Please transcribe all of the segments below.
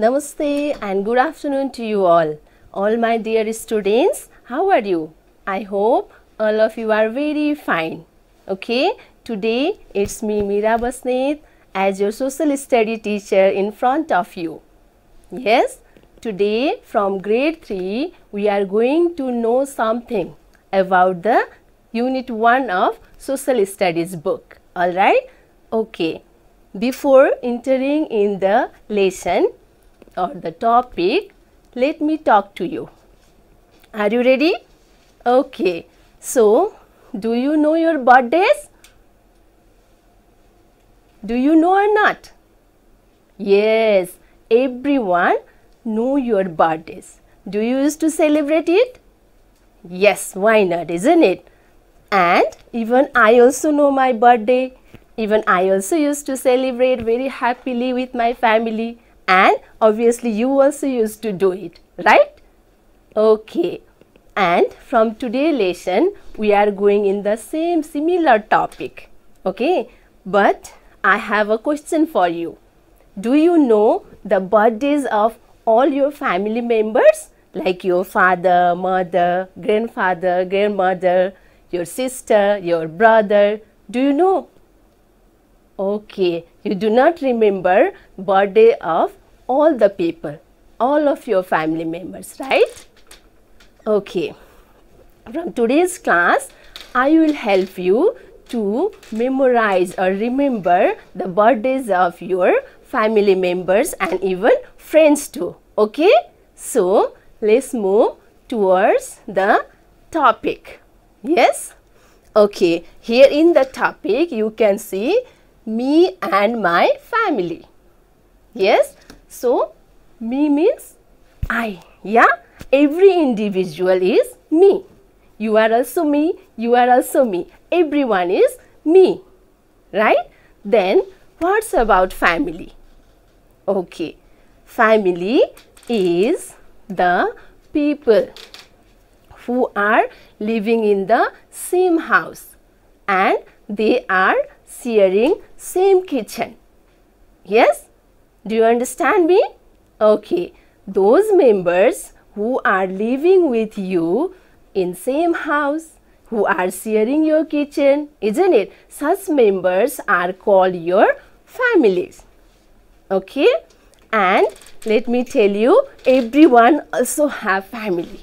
Namaste and good afternoon to you all. All my dear students, how are you? I hope all of you are very fine. Okay, today it's me Mira Basnet as your social study teacher in front of you. Yes, today from grade 3 we are going to know something about the unit 1 of social studies book. Alright, okay. Before entering in the lesson, or the topic, let me talk to you. Are you ready? Okay. So, do you know your birthdays? Do you know or not? Yes, everyone know your birthdays. Do you used to celebrate it? Yes, why not, isn't it? And even I also know my birthday. Even I also used to celebrate very happily with my family and obviously you also used to do it, right? Okay. And from today lesson, we are going in the same similar topic, okay? But I have a question for you. Do you know the birthdays of all your family members? Like your father, mother, grandfather, grandmother, your sister, your brother. Do you know Okay, you do not remember birthday of all the people, all of your family members, right? Okay, from today's class, I will help you to memorize or remember the birthdays of your family members and even friends too. Okay, so let's move towards the topic. Yes, okay, here in the topic you can see me and my family. Yes, so me means I. Yeah, every individual is me. You are also me, you are also me. Everyone is me, right? Then what's about family? Okay, family is the people who are living in the same house and they are sharing same kitchen. Yes? Do you understand me? Okay. Those members who are living with you in same house, who are sharing your kitchen, isn't it? Such members are called your families. Okay? And let me tell you, everyone also have family.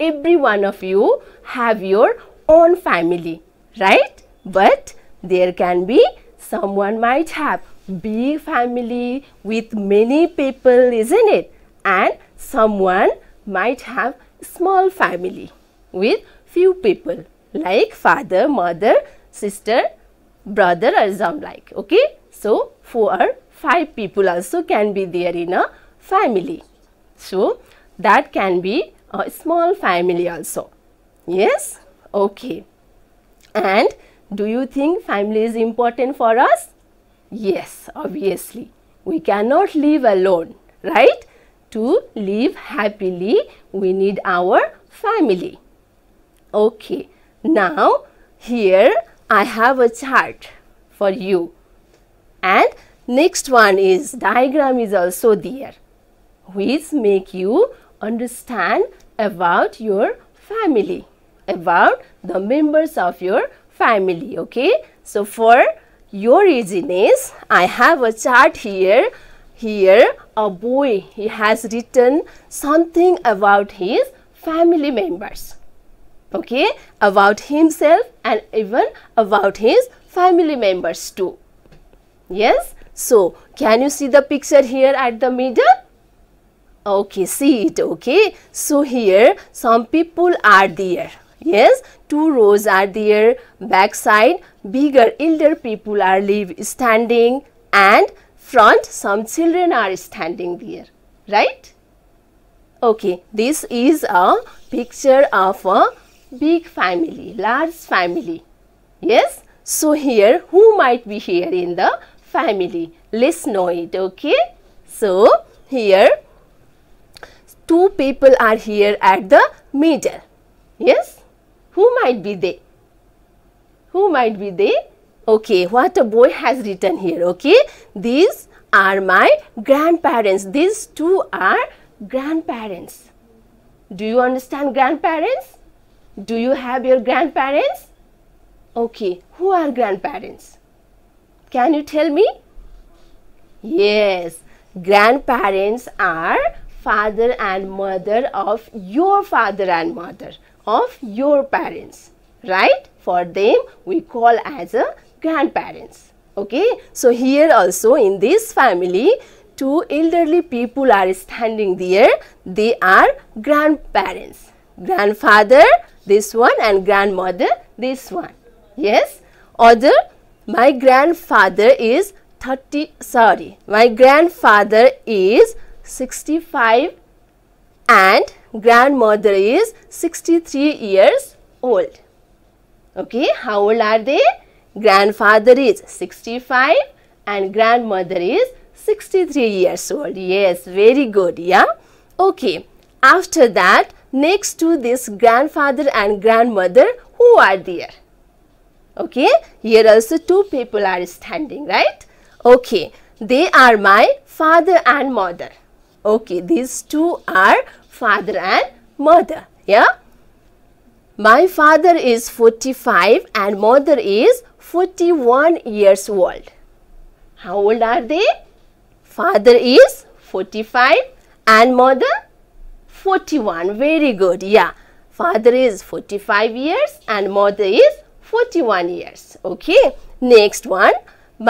Every one of you have your own family, right? But there can be someone might have big family with many people isn't it and someone might have small family with few people like father mother sister brother or some like okay so four or five people also can be there in a family so that can be a small family also yes okay and do you think family is important for us? Yes, obviously. We cannot live alone, right? To live happily, we need our family. Okay, now here I have a chart for you. And next one is diagram is also there, which make you understand about your family, about the members of your family okay so for your easiness i have a chart here here a boy he has written something about his family members okay about himself and even about his family members too yes so can you see the picture here at the middle okay see it okay so here some people are there Yes, two rows are there, backside, bigger elder people are live standing and front some children are standing there, right? Okay, this is a picture of a big family, large family. Yes, so here who might be here in the family? Let's know it, okay? So, here two people are here at the middle. Yes, who might be they? Who might be they? Okay, what a boy has written here, okay? These are my grandparents. These two are grandparents. Do you understand grandparents? Do you have your grandparents? Okay, who are grandparents? Can you tell me? Yes, grandparents are father and mother of your father and mother of your parents, right? For them, we call as a grandparents, okay? So, here also in this family, two elderly people are standing there. They are grandparents, grandfather, this one and grandmother, this one, yes? Other, my grandfather is 30, sorry, my grandfather is 65 and grandmother is 63 years old. Okay, how old are they? Grandfather is 65 and grandmother is 63 years old. Yes, very good. Yeah. Okay, after that, next to this grandfather and grandmother, who are there? Okay, here also two people are standing, right? Okay, they are my father and mother. Okay, these two are father and mother. Yeah. My father is 45 and mother is 41 years old. How old are they? Father is 45 and mother 41. Very good. Yeah. Father is 45 years and mother is 41 years. Okay. Next one.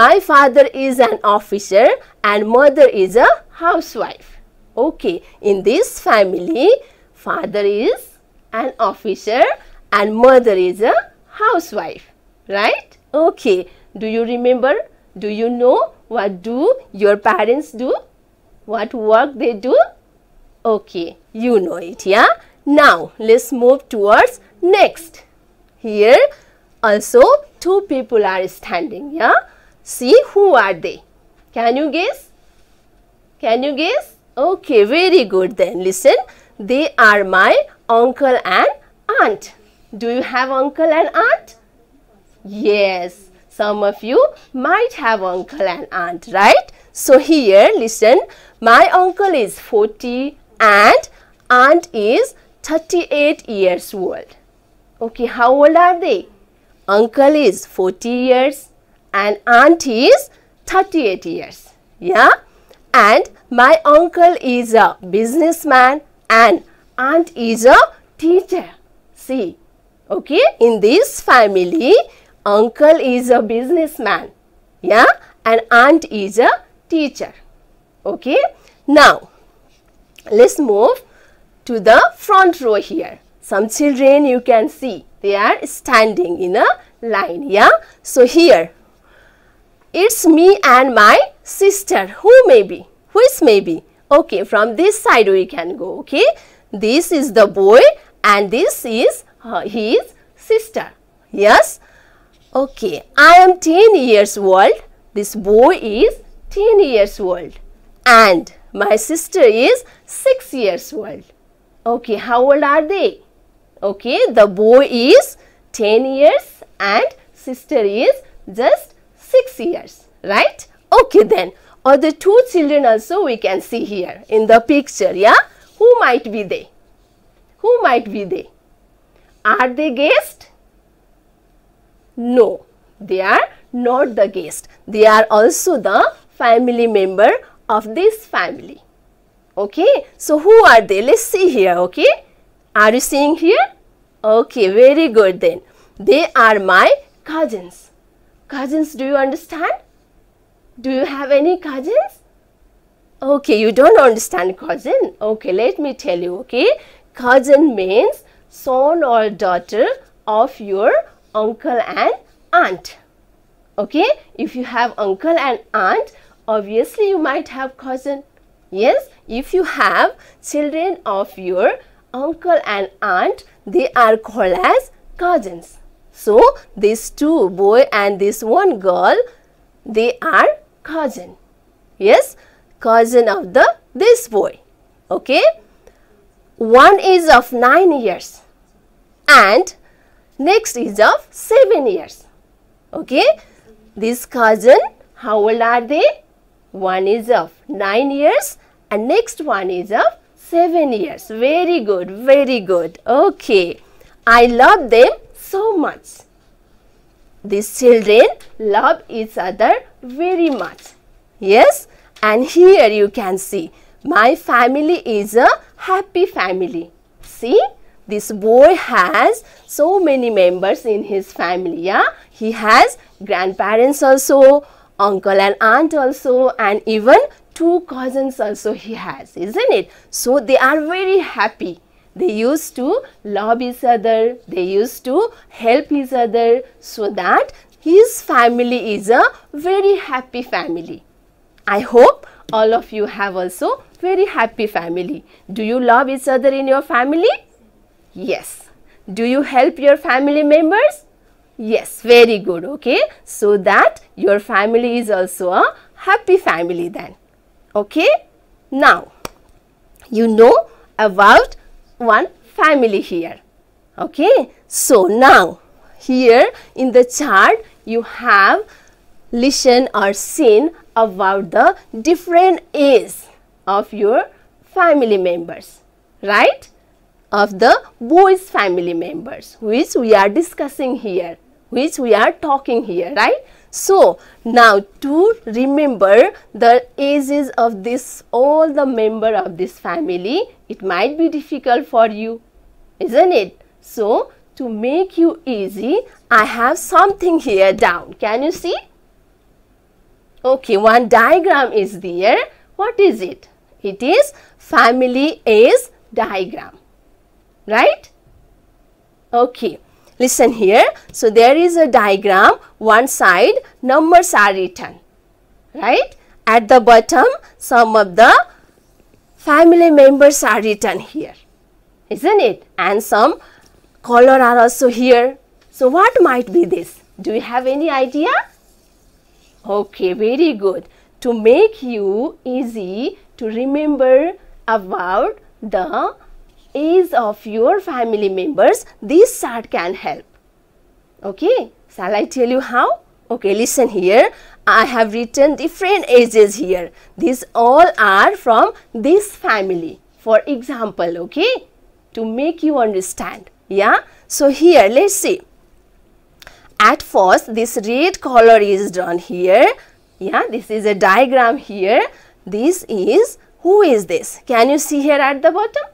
My father is an officer and mother is a housewife. Okay, in this family, father is an officer and mother is a housewife, right? Okay, do you remember? Do you know what do your parents do? What work they do? Okay, you know it, yeah? Now, let's move towards next. Here, also two people are standing, yeah? See who are they? Can you guess? Can you guess? Okay, very good then. Listen, they are my uncle and aunt. Do you have uncle and aunt? Yes, some of you might have uncle and aunt, right? So here, listen, my uncle is 40 and aunt is 38 years old. Okay, how old are they? Uncle is 40 years and aunt is 38 years. Yeah, and my uncle is a businessman and aunt is a teacher. See, okay, in this family, uncle is a businessman, yeah, and aunt is a teacher, okay. Now, let's move to the front row here. Some children you can see, they are standing in a line, yeah. So, here, it's me and my sister, who may be? which may be okay from this side we can go okay this is the boy and this is uh, his sister yes okay i am 10 years old this boy is 10 years old and my sister is 6 years old okay how old are they okay the boy is 10 years and sister is just 6 years right okay then or the two children also we can see here in the picture yeah who might be they who might be they are they guest no they are not the guest they are also the family member of this family okay so who are they let's see here okay are you seeing here okay very good then they are my cousins cousins do you understand do you have any cousins? Okay, you don't understand cousin. Okay, let me tell you, okay. Cousin means son or daughter of your uncle and aunt. Okay, if you have uncle and aunt, obviously you might have cousin. Yes, if you have children of your uncle and aunt, they are called as cousins. So, these two boy and this one girl, they are cousin. Yes, cousin of the this boy. Okay. One is of 9 years and next is of 7 years. Okay. This cousin, how old are they? One is of 9 years and next one is of 7 years. Very good, very good. Okay. I love them so much. These children love each other very much. Yes, and here you can see my family is a happy family. See, this boy has so many members in his family. Yeah, he has grandparents also, uncle and aunt also, and even two cousins also he has, isn't it? So they are very happy. They used to love each other, they used to help each other so that his family is a very happy family. I hope all of you have also very happy family. Do you love each other in your family? Yes. Do you help your family members? Yes, very good, okay. So that your family is also a happy family then, okay. Now, you know about one family here, okay. So now, here in the chart, you have listened or seen about the different age of your family members, right? Of the boys family members which we are discussing here, which we are talking here, right? So, now to remember the ages of this all the member of this family, it might be difficult for you, isn't it? So, to make you easy, I have something here down. Can you see? Okay, one diagram is there. What is it? It is family A's diagram. Right? Okay, listen here. So, there is a diagram. One side, numbers are written. Right? At the bottom, some of the family members are written here. Isn't it? And some color are also here. So what might be this? Do you have any idea? Okay, very good. To make you easy to remember about the age of your family members, this chart can help. Okay, shall I tell you how? Okay, listen here. I have written different ages here. These all are from this family. For example, okay, to make you understand. Yeah. So, here let us see. At first this red color is drawn here. Yeah. This is a diagram here. This is who is this? Can you see here at the bottom?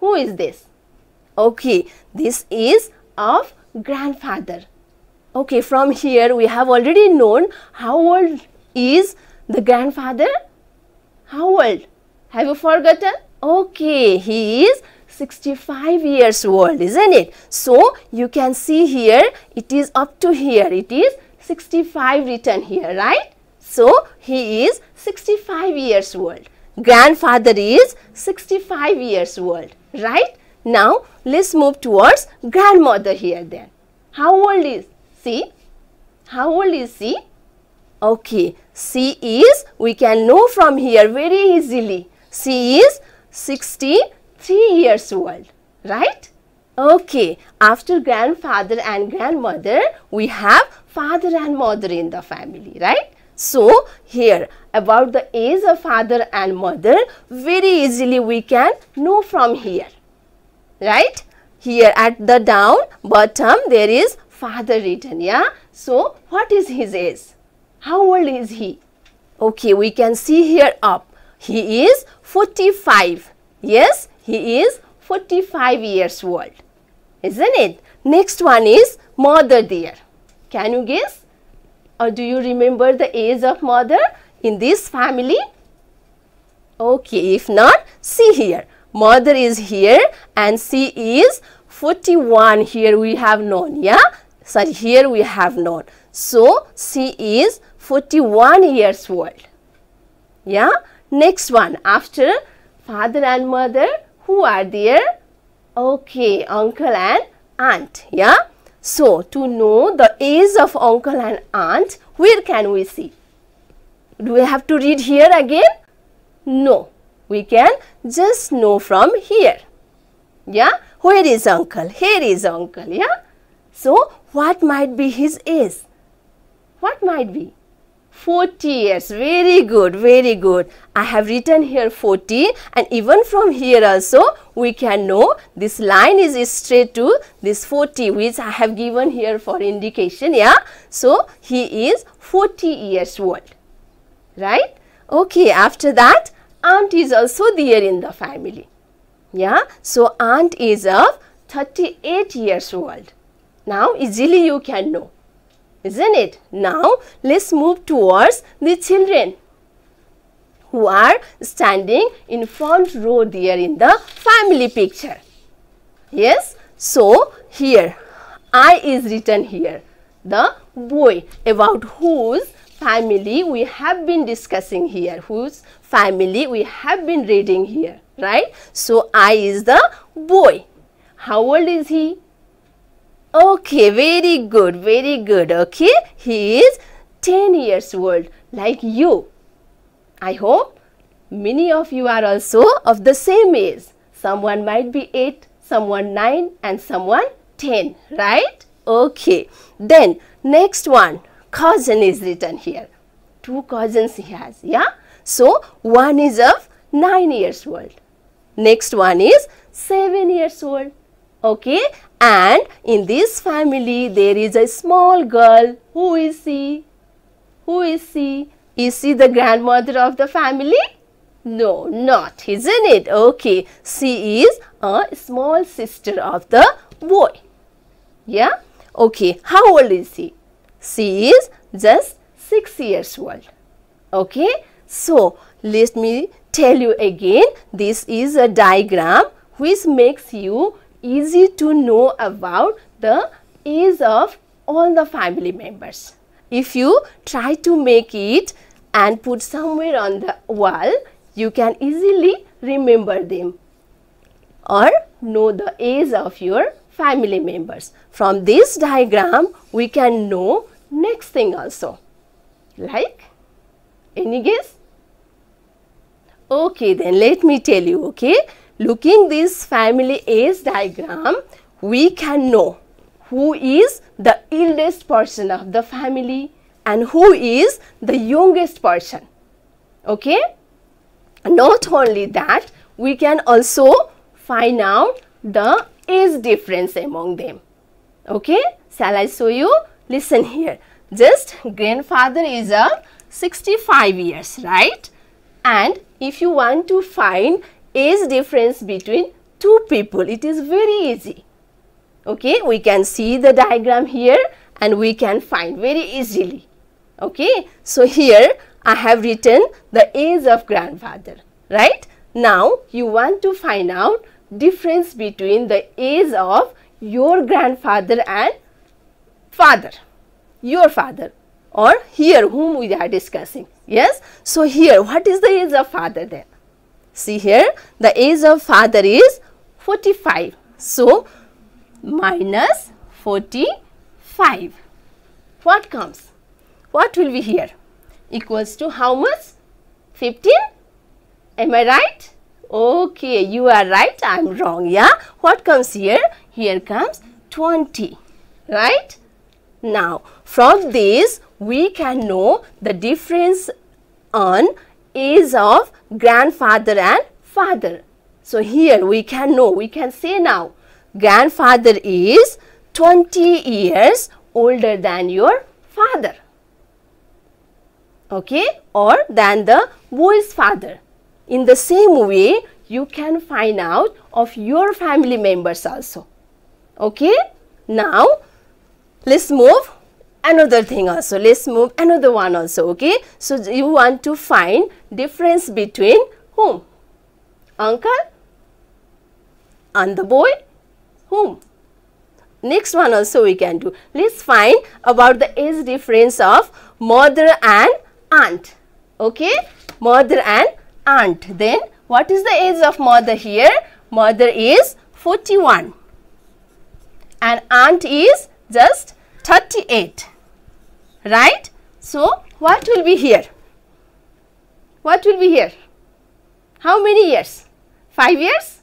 Who is this? Okay. This is of grandfather. Okay, from here we have already known how old is the grandfather? How old? Have you forgotten? Okay, he is 65 years old isn't it so you can see here it is up to here it is 65 written here right so he is 65 years old grandfather is 65 years old right now let's move towards grandmother here then how old is she how old is she okay she is we can know from here very easily she is 60 three years old, right? Okay, after grandfather and grandmother, we have father and mother in the family, right? So, here about the age of father and mother, very easily we can know from here, right? Here at the down bottom, there is father written, yeah? So, what is his age? How old is he? Okay, we can see here up. He is 45. Yes, he is 45 years old, isn't it? Next one is mother dear. Can you guess? Or do you remember the age of mother in this family? Okay, if not, see here. Mother is here and she is 41 here we have known, yeah? Sorry, here we have known. So, she is 41 years old, yeah? Next one, after father and mother, who are there? Okay, uncle and aunt. Yeah. So, to know the age of uncle and aunt, where can we see? Do we have to read here again? No, we can just know from here. Yeah, where is uncle? Here is uncle, yeah. So, what might be his age? What might be? 40 years very good very good i have written here 40 and even from here also we can know this line is straight to this 40 which i have given here for indication yeah so he is 40 years old right okay after that aunt is also there in the family yeah so aunt is of 38 years old now easily you can know isn't it? Now, let's move towards the children who are standing in front row there in the family picture. Yes, so here I is written here, the boy about whose family we have been discussing here, whose family we have been reading here, right? So I is the boy. How old is he? Okay, very good, very good. Okay, he is 10 years old like you. I hope many of you are also of the same age. Someone might be 8, someone 9 and someone 10, right? Okay, then next one, cousin is written here. Two cousins he has, yeah? So, one is of 9 years old. Next one is 7 years old okay and in this family there is a small girl who is she who is she is she the grandmother of the family no not isn't it okay she is a small sister of the boy yeah okay how old is she she is just 6 years old okay so let me tell you again this is a diagram which makes you easy to know about the age of all the family members. If you try to make it and put somewhere on the wall, you can easily remember them or know the age of your family members. From this diagram, we can know next thing also. Like, any guess? Okay, then let me tell you, okay? Looking this family A's diagram, we can know who is the eldest person of the family and who is the youngest person. Okay? Not only that, we can also find out the age difference among them. Okay? Shall I show you? Listen here. Just grandfather is a uh, 65 years, right? And if you want to find is difference between two people. It is very easy. Okay, we can see the diagram here and we can find very easily. Okay, so here I have written the age of grandfather, right? Now, you want to find out difference between the age of your grandfather and father, your father or here whom we are discussing. Yes, so here what is the age of father then? See here, the age of father is 45. So, minus 45. What comes? What will be here? Equals to how much? 15? Am I right? Okay, you are right. I am wrong. Yeah. What comes here? Here comes 20. Right? Now, from this, we can know the difference on is of grandfather and father. So here we can know, we can say now, grandfather is 20 years older than your father. Okay, or than the boy's father. In the same way, you can find out of your family members also. Okay, now let's move another thing also let's move another one also okay so you want to find difference between whom uncle and the boy whom next one also we can do let's find about the age difference of mother and aunt okay mother and aunt then what is the age of mother here mother is 41 and aunt is just 38 right? So, what will be here? What will be here? How many years? 5 years?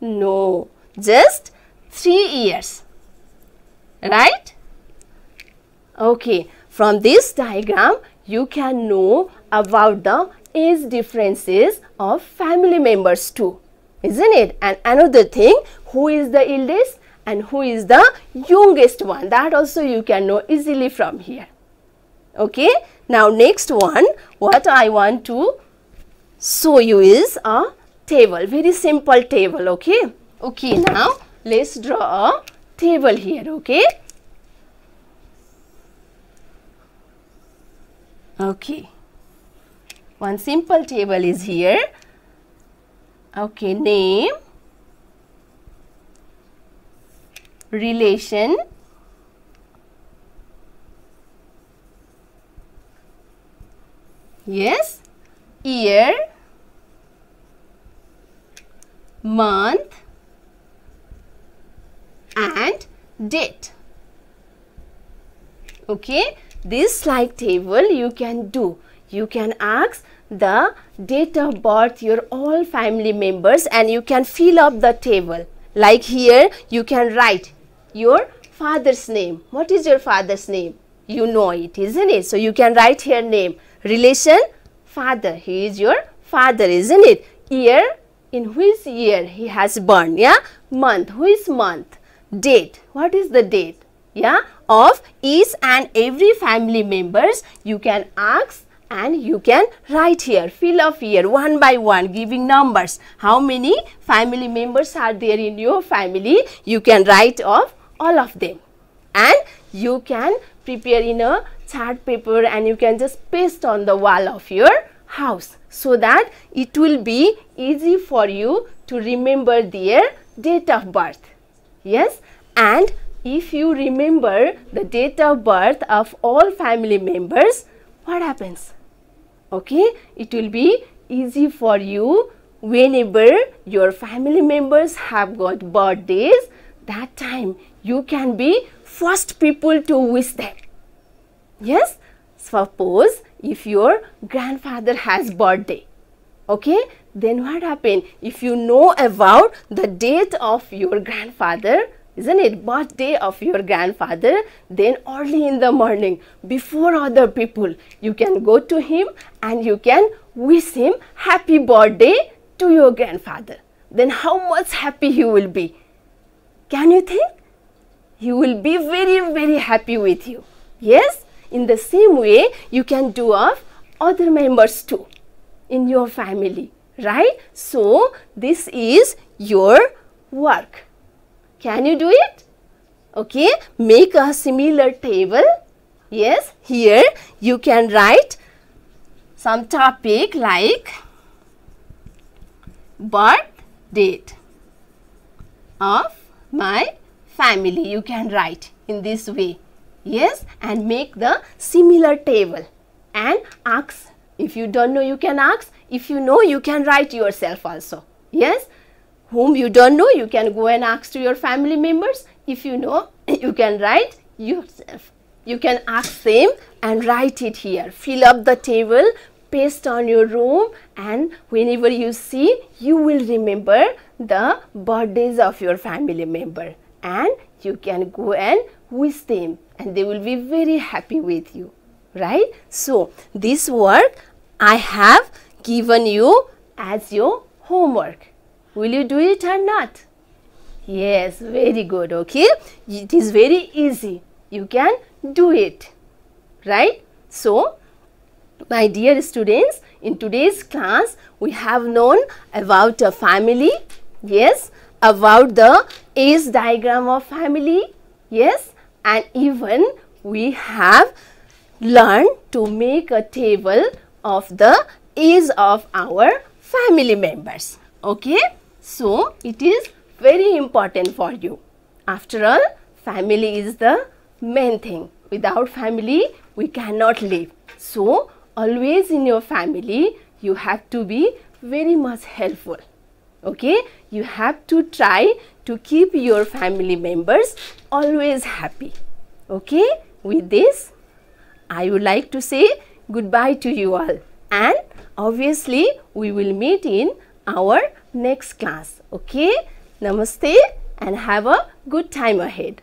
No, just 3 years, right? Okay, from this diagram, you can know about the age differences of family members too, isn't it? And another thing, who is the eldest and who is the youngest one, that also you can know easily from here okay now next one what i want to show you is a table very simple table okay okay now let's draw a table here okay okay one simple table is here okay name relation Yes. Year. Month. And date. Okay. This slide table you can do. You can ask the date of birth your all family members and you can fill up the table. Like here you can write your father's name. What is your father's name? You know it, isn't it? So you can write here name relation father he is your father isn't it year in which year he has born yeah month which month date what is the date yeah of each and every family members you can ask and you can write here fill of here one by one giving numbers how many family members are there in your family you can write of all of them and you can prepare in a chart paper and you can just paste on the wall of your house so that it will be easy for you to remember their date of birth. Yes, and if you remember the date of birth of all family members, what happens? Okay, it will be easy for you whenever your family members have got birthdays, that time you can be first people to wish them. Yes, suppose if your grandfather has birthday, okay, then what happen? If you know about the date of your grandfather, isn't it birthday of your grandfather then early in the morning before other people you can go to him and you can wish him happy birthday to your grandfather then how much happy he will be can you think he will be very very happy with you yes in the same way, you can do of other members too in your family, right? So, this is your work. Can you do it? Okay, make a similar table. Yes, here you can write some topic like birth date of my family. You can write in this way. Yes, and make the similar table and ask. If you don't know, you can ask. If you know, you can write yourself also. Yes, whom you don't know, you can go and ask to your family members. If you know, you can write yourself. You can ask them and write it here. Fill up the table, paste on your room and whenever you see, you will remember the birthdays of your family member and you can go and with them and they will be very happy with you right so this work i have given you as your homework will you do it or not yes very good okay it is very easy you can do it right so my dear students in today's class we have known about a family yes about the age diagram of family yes and even we have learned to make a table of the age of our family members. Okay. So, it is very important for you. After all, family is the main thing. Without family, we cannot live. So, always in your family, you have to be very much helpful. Okay. You have to try to keep your family members always happy. Okay, with this, I would like to say goodbye to you all and obviously we will meet in our next class. Okay, namaste and have a good time ahead.